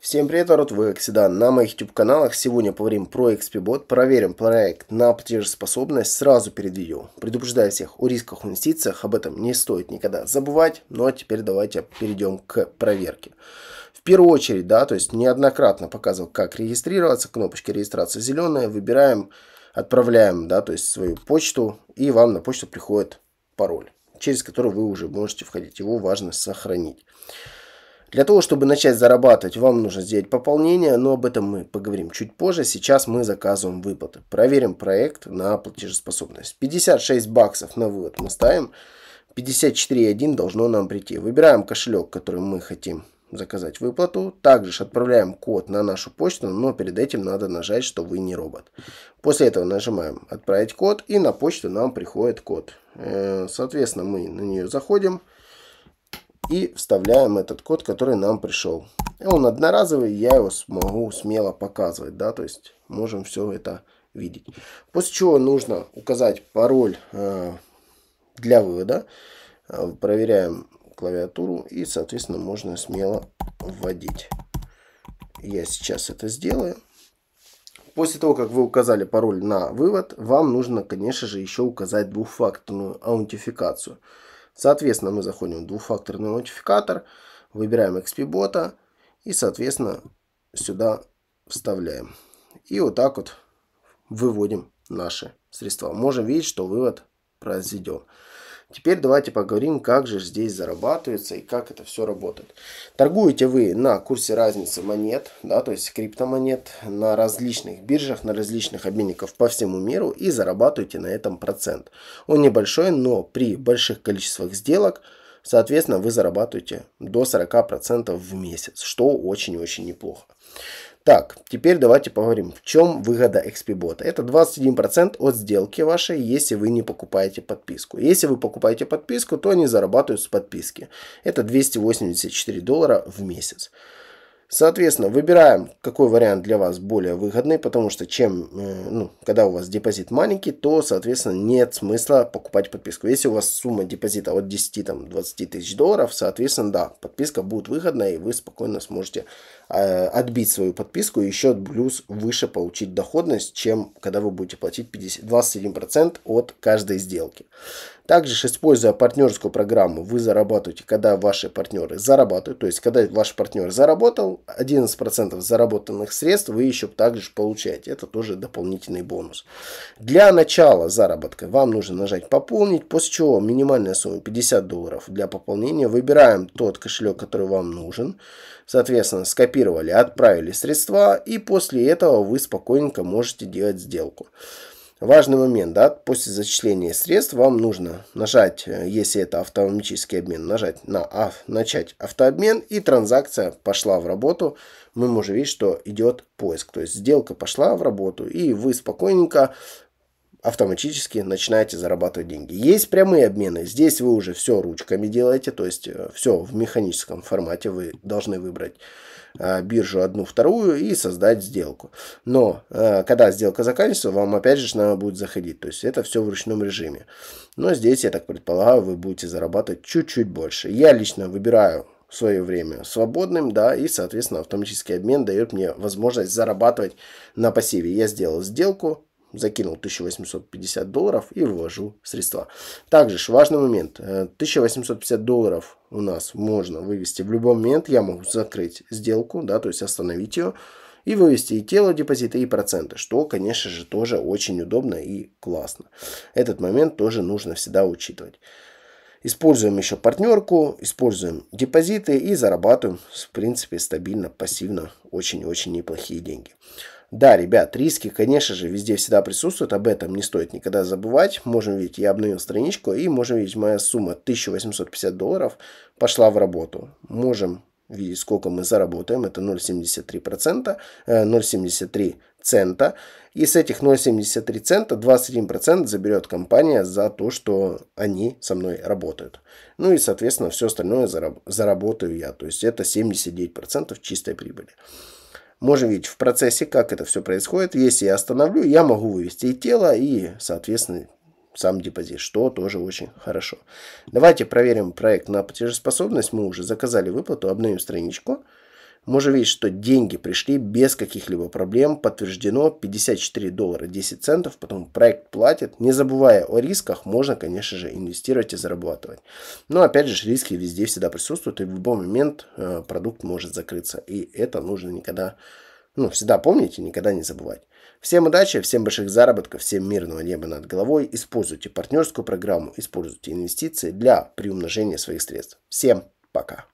Всем привет, народ, вы, как всегда, на моих YouTube-каналах. Сегодня поговорим про XP-бот, проверим проект на платежеспособность сразу перед видео. Предупреждаю всех о рисках инвестициях, об этом не стоит никогда забывать. Ну а теперь давайте перейдем к проверке. В первую очередь, да, то есть неоднократно показывал, как регистрироваться. Кнопочка регистрации зеленая, выбираем, отправляем, да, то есть свою почту, и вам на почту приходит пароль, через который вы уже можете входить. Его важно сохранить. Для того, чтобы начать зарабатывать, вам нужно сделать пополнение, но об этом мы поговорим чуть позже. Сейчас мы заказываем выплаты. Проверим проект на платежеспособность. 56 баксов на вывод мы ставим. 54.1 должно нам прийти. Выбираем кошелек, который мы хотим заказать выплату. Также отправляем код на нашу почту, но перед этим надо нажать, что вы не робот. После этого нажимаем «Отправить код» и на почту нам приходит код. Э, соответственно, мы на нее заходим и вставляем этот код, который нам пришел. Он одноразовый, я его смогу смело показывать, да, то есть можем все это видеть. После чего нужно указать пароль э, для вывода. Э, проверяем клавиатуру и, соответственно, можно смело вводить. Я сейчас это сделаю. После того, как вы указали пароль на вывод, вам нужно, конечно же, еще указать двухфакторную аутентификацию. Соответственно, мы заходим в двухфакторный аутентификатор, выбираем XP-бота и, соответственно, сюда вставляем. И вот так вот выводим наши средства. Можем видеть, что вывод произведен. Теперь давайте поговорим, как же здесь зарабатывается и как это все работает. Торгуете вы на курсе разницы монет, да, то есть криптомонет, на различных биржах, на различных обменников по всему миру и зарабатываете на этом процент. Он небольшой, но при больших количествах сделок Соответственно, вы зарабатываете до 40% в месяц, что очень-очень неплохо. Так, теперь давайте поговорим, в чем выгода XP-бота. Это 21% от сделки вашей, если вы не покупаете подписку. Если вы покупаете подписку, то они зарабатывают с подписки. Это 284 доллара в месяц. Соответственно, выбираем, какой вариант для вас более выгодный, потому что чем, э, ну, когда у вас депозит маленький, то, соответственно, нет смысла покупать подписку. Если у вас сумма депозита от 10 там, 20 тысяч долларов, соответственно, да, подписка будет выгодная и вы спокойно сможете э, отбить свою подписку и еще плюс выше получить доходность, чем когда вы будете платить 50, 21% от каждой сделки. Также, используя партнерскую программу, вы зарабатываете, когда ваши партнеры зарабатывают. То есть, когда ваш партнер заработал, 11% заработанных средств вы еще также получаете. Это тоже дополнительный бонус. Для начала заработка вам нужно нажать «Пополнить», после чего минимальная сумма 50 долларов для пополнения. Выбираем тот кошелек, который вам нужен. Соответственно, скопировали, отправили средства и после этого вы спокойненько можете делать сделку. Важный момент, да, после зачисления средств вам нужно нажать, э, если это автоматический обмен, нажать на а, начать автообмен и транзакция пошла в работу. Мы можем видеть, что идет поиск, то есть сделка пошла в работу и вы спокойненько автоматически начинаете зарабатывать деньги. Есть прямые обмены. Здесь вы уже все ручками делаете, то есть э, все в механическом формате. Вы должны выбрать э, биржу одну, вторую и создать сделку. Но э, когда сделка заканчивается, вам опять же надо будет заходить. То есть это все в ручном режиме. Но здесь, я так предполагаю, вы будете зарабатывать чуть-чуть больше. Я лично выбираю свое время свободным, да, и, соответственно, автоматический обмен дает мне возможность зарабатывать на пассиве. Я сделал сделку, закинул 1850 долларов и вложил средства. Также важный момент. 1850 э, долларов у нас можно вывести в любой момент. Я могу закрыть сделку, да, то есть остановить ее и вывести и тело депозита, и проценты, что, конечно же, тоже очень удобно и классно. Этот момент тоже нужно всегда учитывать. Используем еще партнерку, используем депозиты и зарабатываем, в принципе, стабильно, пассивно, очень-очень неплохие деньги. Да, ребят, риски, конечно же, везде всегда присутствуют, об этом не стоит никогда забывать. Можем видеть, я обновил страничку, и можем видеть, моя сумма 1850 долларов пошла в работу. Можем и сколько мы заработаем, это 0,73%, 0,73 э, цента. И с этих 0,73 цента 21% заберет компания за то, что они со мной работают. Ну и, соответственно, все остальное зараб заработаю я. То есть это 79% чистой прибыли. Можем видеть в процессе, как это все происходит. Если я остановлю, я могу вывести и тело, и, соответственно, сам депозит, что тоже очень хорошо. Давайте проверим проект на платежеспособность. Мы уже заказали выплату, обновим страничку. Можно видеть, что деньги пришли без каких-либо проблем. Подтверждено 54 доллара 10 центов. Потом проект платит. Не забывая о рисках, можно, конечно же, инвестировать и зарабатывать. Но опять же, риски везде всегда присутствуют. И в любой момент э, продукт может закрыться. И это нужно никогда не ну, всегда помните, никогда не забывать. Всем удачи, всем больших заработков, всем мирного неба над головой. Используйте партнерскую программу, используйте инвестиции для приумножения своих средств. Всем пока.